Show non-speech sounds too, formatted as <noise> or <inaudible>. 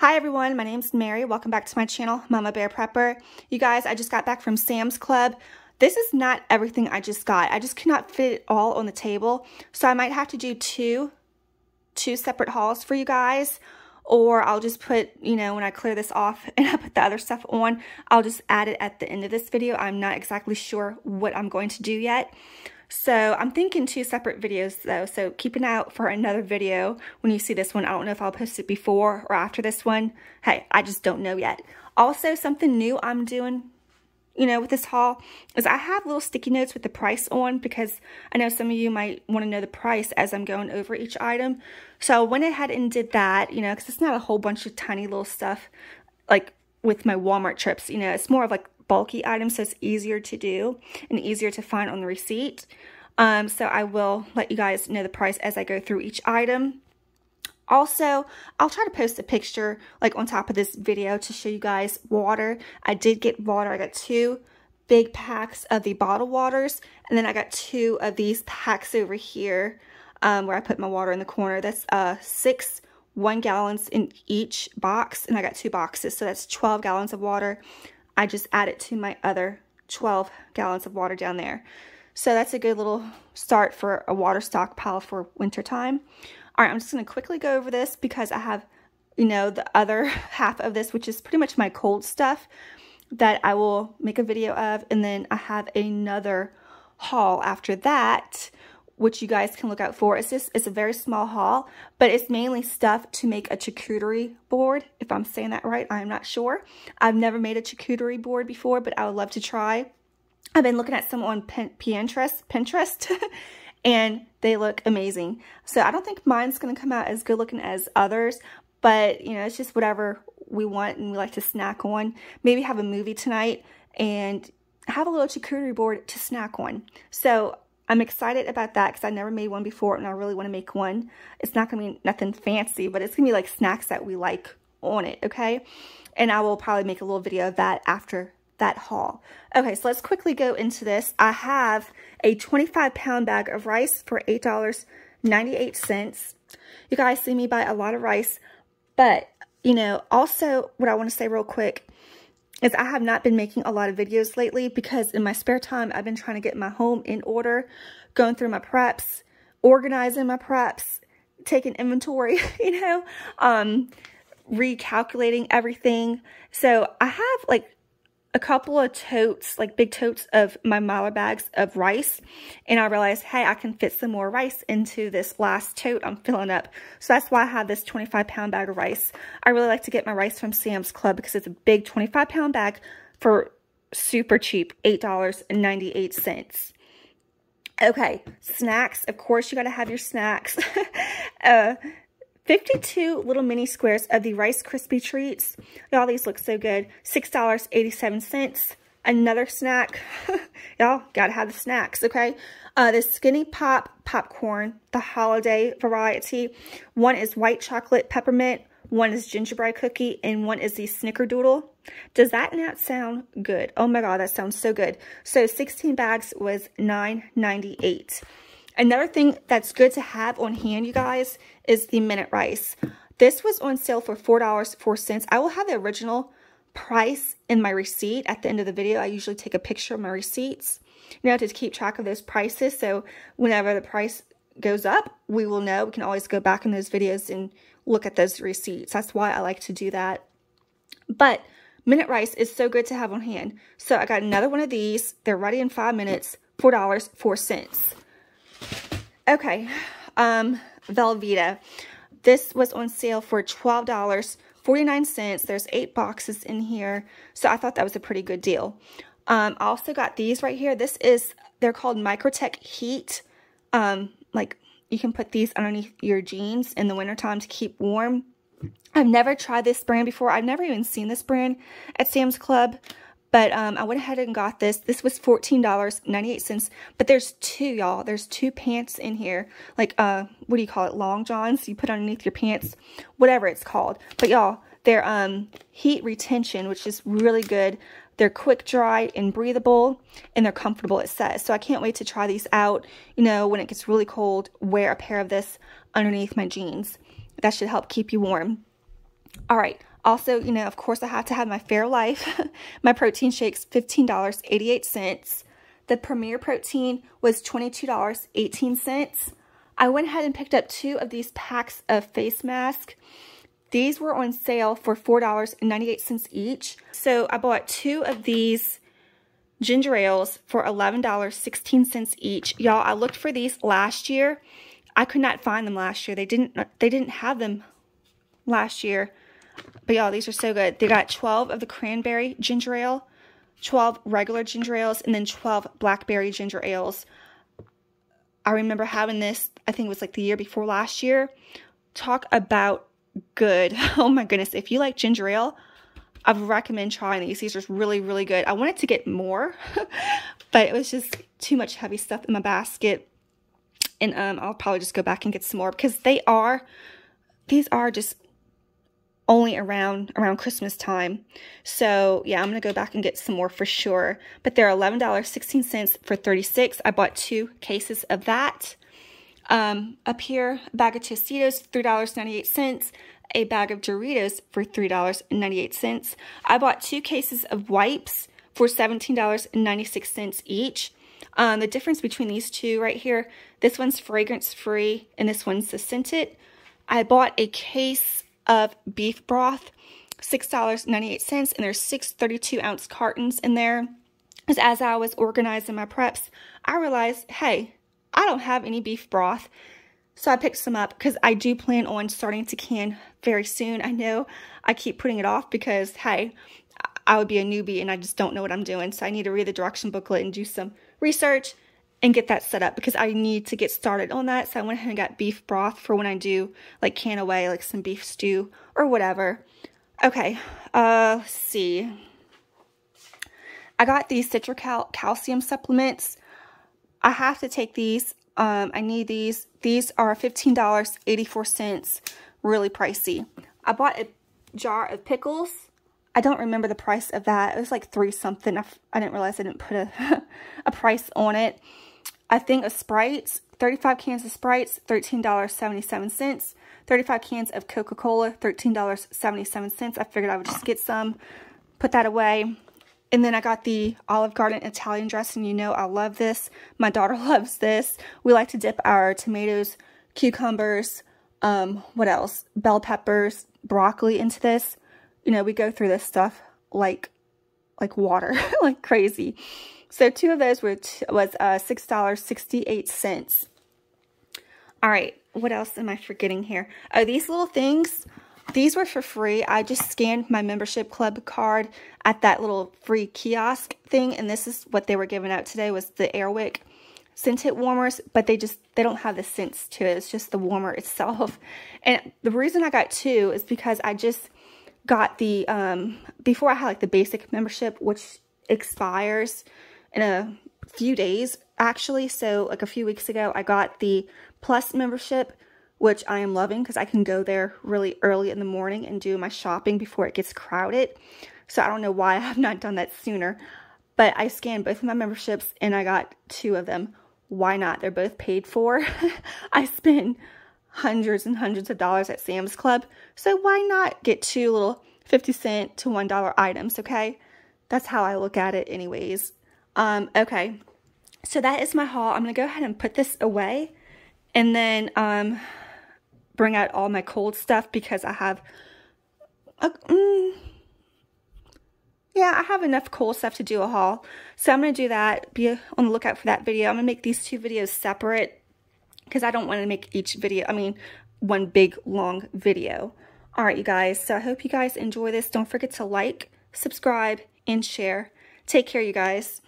Hi everyone, my name's Mary. Welcome back to my channel, Mama Bear Prepper. You guys, I just got back from Sam's Club. This is not everything I just got. I just cannot fit it all on the table. So I might have to do two, two separate hauls for you guys. Or I'll just put, you know, when I clear this off <laughs> and I put the other stuff on, I'll just add it at the end of this video. I'm not exactly sure what I'm going to do yet. So I'm thinking two separate videos though, so keep an eye out for another video when you see this one. I don't know if I'll post it before or after this one. Hey, I just don't know yet. Also, something new I'm doing, you know, with this haul is I have little sticky notes with the price on because I know some of you might want to know the price as I'm going over each item. So I went ahead and did that, you know, because it's not a whole bunch of tiny little stuff like with my Walmart trips, you know, it's more of like bulky item, so it's easier to do and easier to find on the receipt. Um, so I will let you guys know the price as I go through each item. Also, I'll try to post a picture like on top of this video to show you guys water. I did get water. I got two big packs of the bottled waters and then I got two of these packs over here um, where I put my water in the corner. That's uh, six one gallons in each box and I got two boxes. So that's 12 gallons of water. I just add it to my other 12 gallons of water down there. So that's a good little start for a water stockpile for winter time. All right, I'm just gonna quickly go over this because I have, you know, the other <laughs> half of this, which is pretty much my cold stuff that I will make a video of. And then I have another haul after that which you guys can look out for. It's just, it's a very small haul, but it's mainly stuff to make a charcuterie board. If I'm saying that right, I'm not sure. I've never made a charcuterie board before, but I would love to try. I've been looking at some on Pinterest, Pinterest <laughs> and they look amazing. So I don't think mine's going to come out as good looking as others, but you know, it's just whatever we want and we like to snack on. Maybe have a movie tonight and have a little charcuterie board to snack on. So I'm excited about that because I never made one before and I really want to make one. It's not going to be nothing fancy, but it's going to be like snacks that we like on it, okay? And I will probably make a little video of that after that haul. Okay, so let's quickly go into this. I have a 25 pound bag of rice for $8.98. You guys see me buy a lot of rice, but, you know, also what I want to say real quick is I have not been making a lot of videos lately because in my spare time, I've been trying to get my home in order, going through my preps, organizing my preps, taking inventory, <laughs> you know, um, recalculating everything. So I have like a couple of totes, like big totes of my Mylar bags of rice. And I realized, hey, I can fit some more rice into this last tote I'm filling up. So that's why I have this 25 pound bag of rice. I really like to get my rice from Sam's Club because it's a big 25 pound bag for super cheap, $8.98. Okay, snacks. Of course, you got to have your snacks. <laughs> uh, 52 little mini squares of the Rice Krispie Treats. Y'all, these look so good. $6.87. Another snack. <laughs> Y'all, gotta have the snacks, okay? Uh, the Skinny Pop Popcorn, the holiday variety. One is white chocolate peppermint, one is gingerbread cookie, and one is the snickerdoodle. Does that not sound good? Oh my god, that sounds so good. So 16 bags was 9.98. Another thing that's good to have on hand, you guys, is the minute rice. This was on sale for $4.04. I will have the original price in my receipt at the end of the video. I usually take a picture of my receipts, you know, to keep track of those prices. So whenever the price goes up, we will know. We can always go back in those videos and look at those receipts. That's why I like to do that. But minute rice is so good to have on hand. So I got another one of these. They're ready in five minutes, $4.04. Okay, um, Velveeta. This was on sale for $12.49. There's eight boxes in here, so I thought that was a pretty good deal. Um, I also got these right here. This is, they're called Microtech Heat. Um, like, you can put these underneath your jeans in the wintertime to keep warm. I've never tried this brand before. I've never even seen this brand at Sam's Club. But um, I went ahead and got this. This was $14.98. But there's two, y'all. There's two pants in here. Like, uh, what do you call it? Long johns you put underneath your pants. Whatever it's called. But y'all, they're um, heat retention, which is really good. They're quick dry and breathable, and they're comfortable, it says. So I can't wait to try these out. You know, when it gets really cold, wear a pair of this underneath my jeans. That should help keep you warm. All right, also, you know, of course, I have to have my Fair Life, <laughs> my protein shakes, $15.88. The Premier Protein was $22.18. I went ahead and picked up two of these packs of face masks. These were on sale for $4.98 each. So I bought two of these ginger ales for $11.16 each. Y'all, I looked for these last year. I could not find them last year. They didn't they didn't have them last year. But y'all, these are so good. They got 12 of the cranberry ginger ale, 12 regular ginger ales, and then 12 blackberry ginger ales. I remember having this, I think it was like the year before last year. Talk about good. <laughs> Oh my goodness. If you like ginger ale, I recommend trying these. These are really, really good. I wanted to get more, <laughs> but it was just too much heavy stuff in my basket. And um, I'll probably just go back and get some more because they are, these are just only around around Christmas time. So yeah, I'm gonna go back and get some more for sure. But they're $11.16 for 36. I bought two cases of that. Um, up here, a bag of Tostitos, $3.98. A bag of Doritos for $3.98. I bought two cases of wipes for $17.96 each. Um, the difference between these two right here, this one's fragrance free and this one's scented. I bought a case of beef broth, $6.98, and there's six 32 ounce cartons in there. Because as I was organizing my preps, I realized, hey, I don't have any beef broth. So I picked some up because I do plan on starting to can very soon. I know I keep putting it off because, hey, I would be a newbie and I just don't know what I'm doing. So I need to read the direction booklet and do some research and get that set up because I need to get started on that. So I went ahead and got beef broth for when I do like can away, like some beef stew or whatever. Okay, uh, let's see. I got these citrical calcium supplements. I have to take these. Um, I need these. These are $15.84, really pricey. I bought a jar of pickles. I don't remember the price of that. It was like three something. I f I didn't realize I didn't put a, <laughs> a price on it a thing of Sprites, 35 cans of Sprites, $13.77. 35 cans of Coca-Cola, $13.77. I figured I would just get some, put that away. And then I got the Olive Garden Italian dressing. You know I love this. My daughter <laughs> loves this. We like to dip our tomatoes, cucumbers, um, what else? Bell peppers, broccoli into this. You know, we go through this stuff like like water, <laughs> like crazy. So two of those were was uh, six dollars sixty eight cents. All right, what else am I forgetting here? Oh, these little things. These were for free. I just scanned my membership club card at that little free kiosk thing, and this is what they were giving out today was the Airwick scented warmers, but they just, they don't have the scents to it. It's just the warmer itself. <laughs> And the reason I got two is because I just got the, um, before I had like the basic membership, which expires in a few days actually. So like a few weeks ago, I got the plus membership, which I am loving because I can go there really early in the morning and do my shopping before it gets crowded. So I don't know why <laughs> I have not done that sooner, but I scanned both of my memberships and I got two of them. Why not? They're both paid for. <laughs> I spend hundreds and hundreds of dollars at Sam's Club. So why not get two little 50 cent to $1 items, okay? That's how I look at it anyways. Um, okay, so that is my haul. I'm going to go ahead and put this away and then um, bring out all my cold stuff because I have... A, mm, yeah, I have enough cool stuff to do a haul. So I'm going to do that. Be on the lookout for that video. I'm going to make these two videos separate because I don't want to make each video, I mean, one big long video. All right, you guys. So I hope you guys enjoy this. Don't forget to like, subscribe, and share. Take care, you guys.